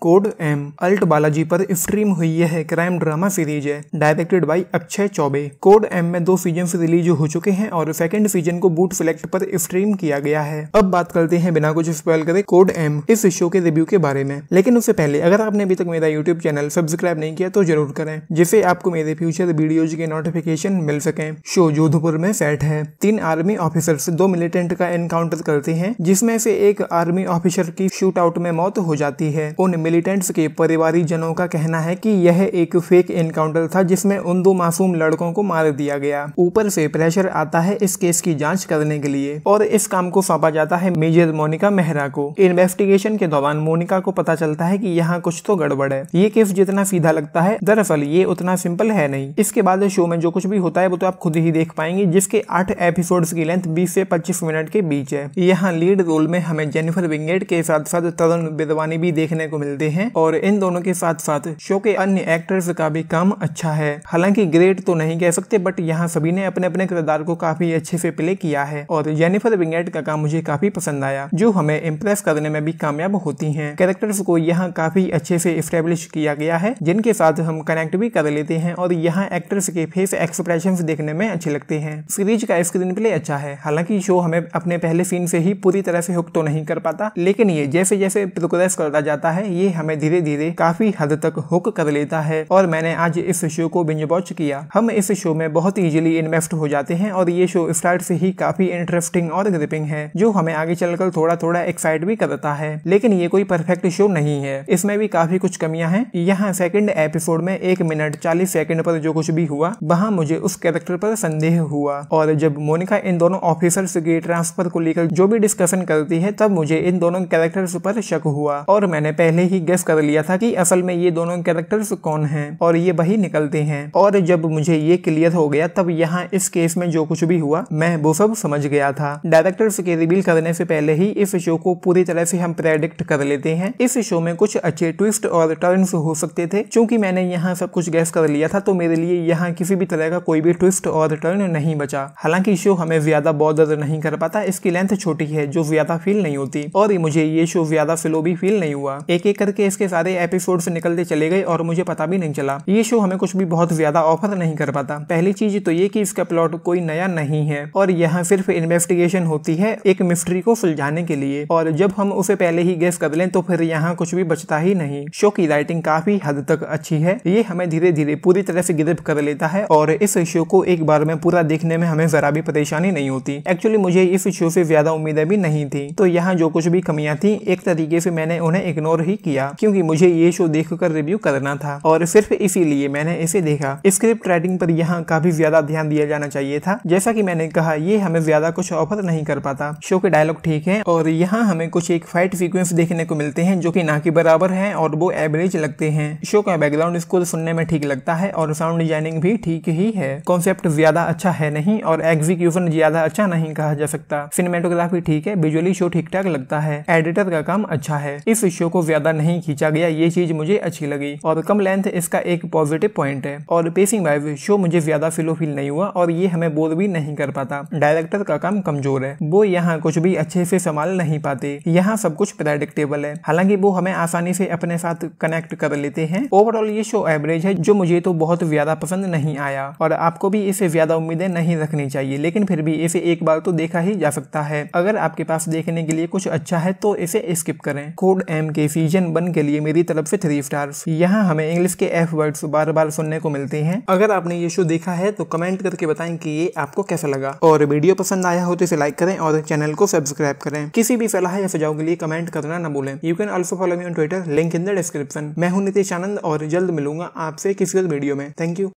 code M alt Balaji पर stream हुई यह क्राइम ड्रामा सीरीज है directed by Akshay Choubey code M में दो सीजन रिलीज हो चुके हैं और सेकंड सीजन को बूट सिलेक्ट पर स्ट्रीम किया गया है अब बात करते हैं बिना कुछ स्पॉइल करे कोड एम इस शो के रिव्यू के बारे में लेकिन उससे पहले अगर आपने अभी तक मेरा यूट्यूब चैनल सब्सक्राइब नहीं किया तो जरूर करें जिससे आपको मेरे फ्यूचर वीडियोज के नोटिफिकेशन मिल सके शो जोधपुर में सेट है तीन आर्मी ऑफिसर दो मिलिटेंट का एनकाउंटर करते हैं जिसमे से एक आर्मी ऑफिसर की शूट आउट में मौत हो जाती है मिलिटेंट्स के परिवारिक जनों का कहना है कि यह एक फेक एनकाउंटर था जिसमें उन दो मासूम लड़कों को मार दिया गया ऊपर से प्रेशर आता है इस केस की जांच करने के लिए और इस काम को सौंपा जाता है मेजर मोनिका मेहरा को इन्वेस्टिगेशन के दौरान मोनिका को पता चलता है की यहाँ कुछ तो गड़बड़ है ये केस जितना सीधा लगता है दरअसल ये उतना सिंपल है नहीं इसके बाद शो में जो कुछ भी होता है वो तो आप खुद ही देख पाएंगे जिसके आठ एपिसोड की लेंथ बीस से पच्चीस मिनट के बीच है यहाँ लीड रोल में हमें जेनिफर विंगेट के साथ साथ तरुण बिदवानी भी देखने को मिलती मिलते हैं और इन दोनों के साथ साथ शो के अन्य एक्टर्स का भी काम अच्छा है हालांकि ग्रेट तो नहीं कह सकते बट यहाँ सभी ने अपने अपने किरदार को काफी अच्छे से प्ले किया है और जेनिफर विंगेट का काम मुझे काफी पसंद आया जो हमें इम्प्रेस करने में भी कामयाब होती है कैरेक्टर्स को यहाँ काफी अच्छे से स्टेब्लिश किया गया है जिनके साथ हम कनेक्ट भी कर लेते हैं और यहाँ एक्टर्स के फेस एक्सप्रेशन देखने में अच्छे लगते हैं सीरीज का स्क्रीन प्ले अच्छा है हालांकि शो हमें अपने पहले सीन से ही पूरी तरह से हुक तो नहीं कर पाता लेकिन ये जैसे जैसे प्रोग्रेस करता जाता है ये हमें धीरे धीरे काफी हद तक हुक कर लेता है और मैंने आज इस शो को बिंज वॉच किया हम इस शो में बहुत इजीली इन्वेस्ट हो जाते हैं और ये शो स्टार्ट से ही काफी इंटरेस्टिंग और ग्रिपिंग है जो हमें आगे चलकर थोड़ा थोड़ा एक्साइट भी करता है लेकिन ये कोई परफेक्ट शो नहीं है इसमें भी काफी कुछ कमियां हैं यहाँ सेकंड एपिसोड में एक मिनट चालीस सेकंड पर जो कुछ भी हुआ वहाँ मुझे उस कैरेक्टर पर संदेह हुआ और जब मोनिका इन दोनों ऑफिसर्स के ट्रांसफर को लेकर जो भी डिस्कशन करती है तब मुझे इन दोनों कैरेक्टर्स पर शक हुआ और मैंने पहले ही ही गेस कर लिया था कि असल में ये दोनों कैरेक्टर्स कौन हैं और ये वही निकलते हैं और जब मुझे ये क्लियर हो गया तब यहाँ इस केस में जो कुछ भी हुआ मैं वो सब समझ गया था डायरेक्टर्स के रिवील करने से पहले ही इस शो को पूरी तरह से हम प्रेडिक्ट कर लेते हैं इस शो में कुछ अच्छे ट्विस्ट और टर्न हो सकते थे क्योंकि मैंने यहाँ सब कुछ गैस कर लिया था तो मेरे लिए यहाँ किसी भी तरह का कोई भी ट्विस्ट और टर्न नहीं बचा हालांकि शो हमें ज्यादा बॉर्डर नहीं कर पाता इसकी लेंथ छोटी है जो ज्यादा फील नहीं होती और मुझे ये शो ज्यादा फिलो भी फील नहीं हुआ एक एक करके इसके सारे एपिसोड निकलते चले गए और मुझे पता भी नहीं चला ये शो हमें कुछ भी बहुत ज्यादा ऑफर नहीं कर पाता पहली चीज तो ये की इसका प्लॉट कोई नया नहीं है और यहाँ सिर्फ इन्वेस्टिगेशन होती है एक मिस्ट्री को सुलझाने के लिए और जब हम उसे पहले ही गेस कर लें तो फिर यहाँ कुछ भी बचता ही नहीं शो की राइटिंग काफी हद तक अच्छी है ये हमें धीरे धीरे पूरी तरह से गिरफ्त कर लेता है और इस शो को एक बार में पूरा देखने में हमें जरा भी परेशानी नहीं होती एक्चुअली मुझे इस शो से ज्यादा उम्मीदें भी नहीं थी तो यहाँ जो कुछ भी कमियां थी एक तरीके से मैंने उन्हें इग्नोर ही किया किया क्योंकि मुझे ये शो देखकर रिव्यू करना था और सिर्फ इसीलिए मैंने इसे देखा स्क्रिप्ट राइटिंग पर यहाँ काफी ज्यादा ध्यान दिया जाना चाहिए था जैसा की मैंने कहा ये हमें ज्यादा कुछ ऑफर नहीं कर पाता शो के डायलॉग ठीक है और यहाँ हमें कुछ एक फाइट सिक्वेंस देखने को मिलते हैं जो की ना के बराबर है और वो एवरेज लगते हैं शो का बैकग्राउंड स्कूल सुनने में ठीक लगता है और साउंड डिजाइनिंग भी ठीक ही है कॉन्सेप्ट ज्यादा अच्छा है नहीं और एग्जीक्यूशन ज्यादा अच्छा नहीं कहा जा सकता सिनेमेटोग्राफी ठीक है विजुअली शो ठीक ठाक लगता है एडिटर का काम अच्छा है इस शो को ज्यादा नहीं नहीं खींचा गया ये चीज मुझे अच्छी लगी और कम लेंथ इसका एक पॉजिटिव पॉइंट है और पेसिंग वाइज शो मुझे ज्यादा फिलो फील नहीं हुआ और ये हमें बोर भी नहीं कर पाता डायरेक्टर का काम कमजोर है वो यहाँ कुछ भी अच्छे से संभाल नहीं पाते यहाँ सब कुछ प्रेडिक्टेबल है हालांकि वो हमें आसानी से अपने साथ कनेक्ट कर लेते हैं ओवरऑल ये शो एवरेज है जो मुझे तो बहुत ज्यादा पसंद नहीं आया और आपको भी इसे ज्यादा उम्मीदें नहीं रखनी चाहिए लेकिन फिर भी इसे एक बार तो देखा ही जा सकता है अगर आपके पास देखने के लिए कुछ अच्छा है तो इसे स्किप करें कोड एम के सीजन वन के लिए मेरी तरफ से थ्री स्टार यहाँ हमें इंग्लिश के एफ वर्ड्स बार बार सुनने को मिलते हैं अगर आपने ये शो देखा है तो कमेंट करके बताएं कि ये आपको कैसा लगा और वीडियो पसंद आया हो तो इसे लाइक करें और चैनल को सब्सक्राइब करें किसी भी सलाह या सुझाव के लिए कमेंट करना न भूलें you can also follow me on Twitter link in the description मैं हूं नीतीश आनंद और जल्द मिलूंगा आपसे किसी वीडियो में थैंक यू